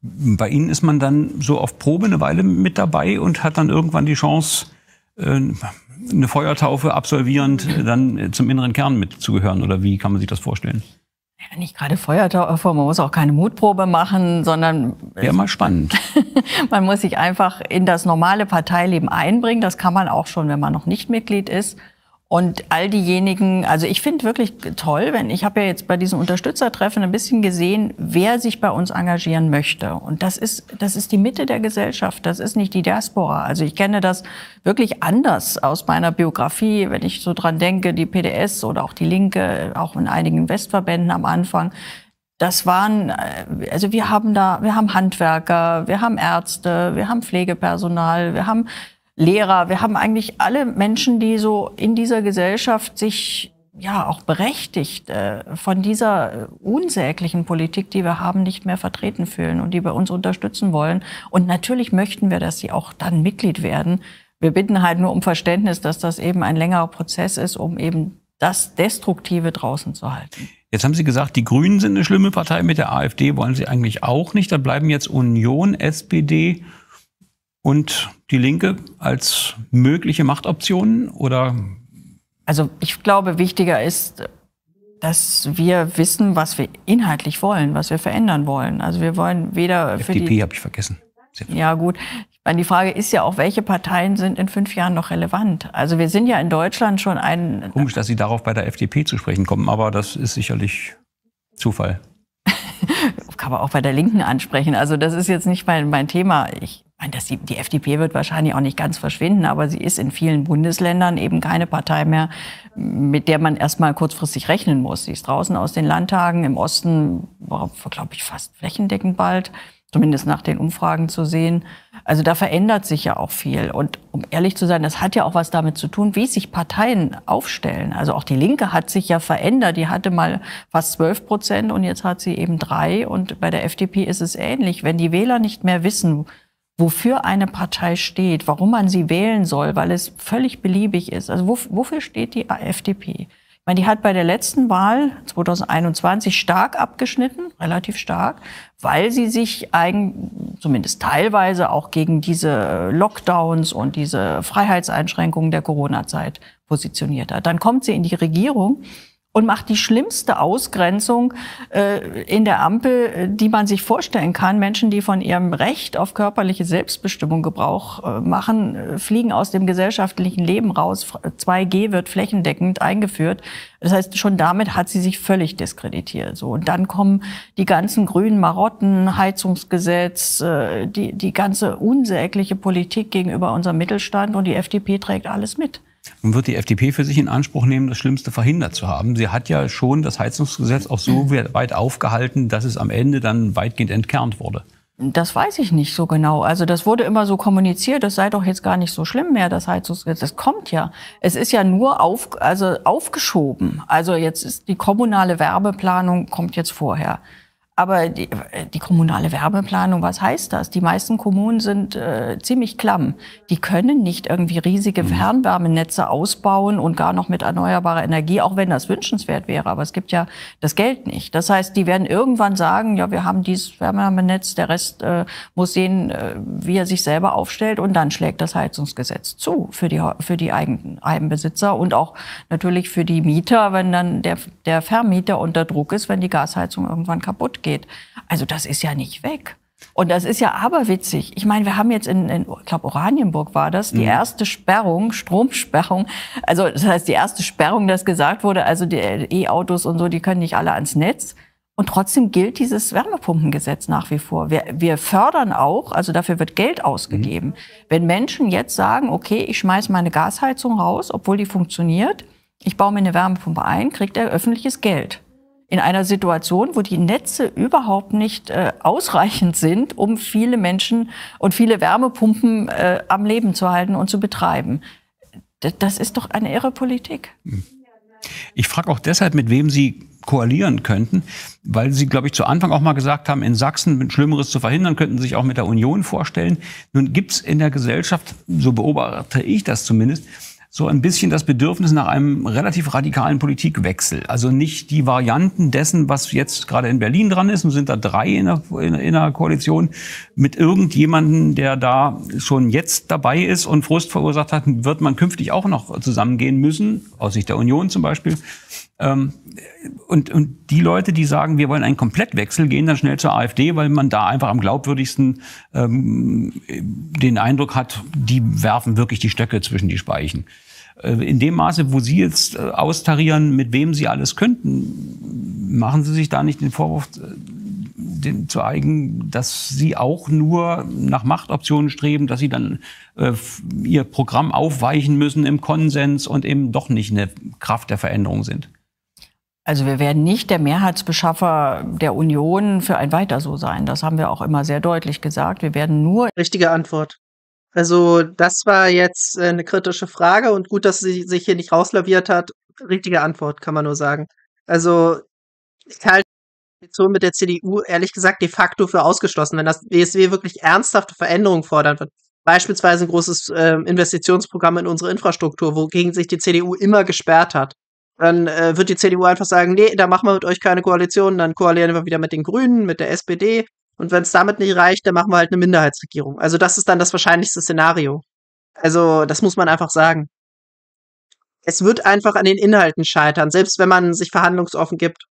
Bei Ihnen ist man dann so auf Probe eine Weile mit dabei und hat dann irgendwann die Chance, äh, eine Feuertaufe absolvierend äh, dann äh, zum inneren Kern mitzugehören? Oder wie kann man sich das vorstellen? Ja, nicht gerade Feuertaufe, man muss auch keine Mutprobe machen, sondern... Wäre mal spannend. man muss sich einfach in das normale Parteileben einbringen. Das kann man auch schon, wenn man noch nicht Mitglied ist. Und all diejenigen, also ich finde wirklich toll, wenn ich habe ja jetzt bei diesen Unterstützertreffen ein bisschen gesehen, wer sich bei uns engagieren möchte. Und das ist, das ist die Mitte der Gesellschaft, das ist nicht die Diaspora. Also ich kenne das wirklich anders aus meiner Biografie, wenn ich so dran denke, die PDS oder auch die Linke, auch in einigen Westverbänden am Anfang. Das waren, äh, also wir haben da, wir haben Handwerker, wir haben Ärzte, wir haben Pflegepersonal, wir haben Lehrer, wir haben eigentlich alle Menschen, die so in dieser Gesellschaft sich ja auch berechtigt äh, von dieser äh, unsäglichen Politik, die wir haben, nicht mehr vertreten fühlen und die bei uns unterstützen wollen. Und natürlich möchten wir, dass sie auch dann Mitglied werden. Wir bitten halt nur um Verständnis, dass das eben ein längerer Prozess ist, um eben das Destruktive draußen zu halten. Jetzt haben Sie gesagt, die Grünen sind eine schlimme Partei mit der AfD, wollen Sie eigentlich auch nicht. Da bleiben jetzt Union, SPD und die Linke als mögliche Machtoptionen oder? Also ich glaube, wichtiger ist, dass wir wissen, was wir inhaltlich wollen, was wir verändern wollen. Also wir wollen weder FDP für FDP habe ich vergessen. Ja gut, ich meine, die Frage ist ja auch, welche Parteien sind in fünf Jahren noch relevant? Also wir sind ja in Deutschland schon ein. Komisch, dass Sie darauf bei der FDP zu sprechen kommen, aber das ist sicherlich Zufall. Kann man auch bei der Linken ansprechen. Also das ist jetzt nicht mein, mein Thema. Ich meine, das, die FDP wird wahrscheinlich auch nicht ganz verschwinden, aber sie ist in vielen Bundesländern eben keine Partei mehr, mit der man erstmal kurzfristig rechnen muss. Sie ist draußen aus den Landtagen, im Osten, glaube ich, fast flächendeckend bald, zumindest nach den Umfragen zu sehen. Also da verändert sich ja auch viel. Und um ehrlich zu sein, das hat ja auch was damit zu tun, wie sich Parteien aufstellen. Also auch die Linke hat sich ja verändert. Die hatte mal fast 12 Prozent und jetzt hat sie eben drei. Und bei der FDP ist es ähnlich. Wenn die Wähler nicht mehr wissen, wofür eine Partei steht, warum man sie wählen soll, weil es völlig beliebig ist. Also wofür steht die FDP? Ich meine, die hat bei der letzten Wahl 2021 stark abgeschnitten, relativ stark, weil sie sich eigen, zumindest teilweise auch gegen diese Lockdowns und diese Freiheitseinschränkungen der Corona-Zeit positioniert hat. Dann kommt sie in die Regierung und macht die schlimmste Ausgrenzung äh, in der Ampel, äh, die man sich vorstellen kann. Menschen, die von ihrem Recht auf körperliche Selbstbestimmung Gebrauch äh, machen, äh, fliegen aus dem gesellschaftlichen Leben raus. 2G wird flächendeckend eingeführt. Das heißt, schon damit hat sie sich völlig diskreditiert. So und dann kommen die ganzen grünen Marotten, Heizungsgesetz, äh, die die ganze unsägliche Politik gegenüber unserem Mittelstand und die FDP trägt alles mit. Nun wird die FDP für sich in Anspruch nehmen, das Schlimmste verhindert zu haben. Sie hat ja schon das Heizungsgesetz auch so mhm. weit aufgehalten, dass es am Ende dann weitgehend entkernt wurde. Das weiß ich nicht so genau. Also das wurde immer so kommuniziert, das sei doch jetzt gar nicht so schlimm mehr, das Heizungsgesetz. Es kommt ja. Es ist ja nur auf, also aufgeschoben. Also jetzt ist die kommunale Werbeplanung kommt jetzt vorher. Aber die, äh, die, kommunale Wärmeplanung, was heißt das? Die meisten Kommunen sind äh, ziemlich klamm. Die können nicht irgendwie riesige mhm. Fernwärmenetze ausbauen und gar noch mit erneuerbarer Energie, auch wenn das wünschenswert wäre. Aber es gibt ja das Geld nicht. Das heißt, die werden irgendwann sagen, ja, wir haben dieses Fernwärmenetz, der Rest äh, muss sehen, äh, wie er sich selber aufstellt. Und dann schlägt das Heizungsgesetz zu für die, für die eigenen Heimbesitzer und auch natürlich für die Mieter, wenn dann der, der Vermieter unter Druck ist, wenn die Gasheizung irgendwann kaputt geht geht. Also das ist ja nicht weg. Und das ist ja aberwitzig. Ich meine, wir haben jetzt in, in ich glaube, Oranienburg war das, die mhm. erste Sperrung, Stromsperrung. Also das heißt, die erste Sperrung, dass gesagt wurde, also die äh, E-Autos und so, die können nicht alle ans Netz. Und trotzdem gilt dieses Wärmepumpengesetz nach wie vor. Wir, wir fördern auch, also dafür wird Geld ausgegeben. Mhm. Wenn Menschen jetzt sagen, okay, ich schmeiße meine Gasheizung raus, obwohl die funktioniert, ich baue mir eine Wärmepumpe ein, kriegt er öffentliches Geld in einer Situation, wo die Netze überhaupt nicht äh, ausreichend sind, um viele Menschen und viele Wärmepumpen äh, am Leben zu halten und zu betreiben. D das ist doch eine irre Politik. Ich frage auch deshalb, mit wem Sie koalieren könnten, weil Sie, glaube ich, zu Anfang auch mal gesagt haben, in Sachsen Schlimmeres zu verhindern, könnten Sie sich auch mit der Union vorstellen. Nun gibt es in der Gesellschaft, so beobachte ich das zumindest, so ein bisschen das Bedürfnis nach einem relativ radikalen Politikwechsel. Also nicht die Varianten dessen, was jetzt gerade in Berlin dran ist, und sind da drei in der, in, in der Koalition, mit irgendjemanden, der da schon jetzt dabei ist und Frust verursacht hat, wird man künftig auch noch zusammengehen müssen, aus Sicht der Union zum Beispiel. Ähm, und, und die Leute, die sagen, wir wollen einen Komplettwechsel, gehen dann schnell zur AfD, weil man da einfach am glaubwürdigsten ähm, den Eindruck hat, die werfen wirklich die Stöcke zwischen die Speichen. Äh, in dem Maße, wo Sie jetzt äh, austarieren, mit wem Sie alles könnten, machen Sie sich da nicht den Vorwurf äh, den, zu eigen, dass Sie auch nur nach Machtoptionen streben, dass Sie dann äh, Ihr Programm aufweichen müssen im Konsens und eben doch nicht eine Kraft der Veränderung sind? Also wir werden nicht der Mehrheitsbeschaffer der Union für ein Weiter so sein. Das haben wir auch immer sehr deutlich gesagt. Wir werden nur. Richtige Antwort. Also das war jetzt äh, eine kritische Frage und gut, dass sie sich hier nicht rauslaviert hat. Richtige Antwort, kann man nur sagen. Also ich halte die Koalition mit der CDU ehrlich gesagt de facto für ausgeschlossen, wenn das BSW wirklich ernsthafte Veränderungen fordern wird. Beispielsweise ein großes äh, Investitionsprogramm in unsere Infrastruktur, wogegen sich die CDU immer gesperrt hat dann äh, wird die CDU einfach sagen, nee, da machen wir mit euch keine Koalition, dann koalieren wir wieder mit den Grünen, mit der SPD. Und wenn es damit nicht reicht, dann machen wir halt eine Minderheitsregierung. Also das ist dann das wahrscheinlichste Szenario. Also das muss man einfach sagen. Es wird einfach an den Inhalten scheitern, selbst wenn man sich verhandlungsoffen gibt.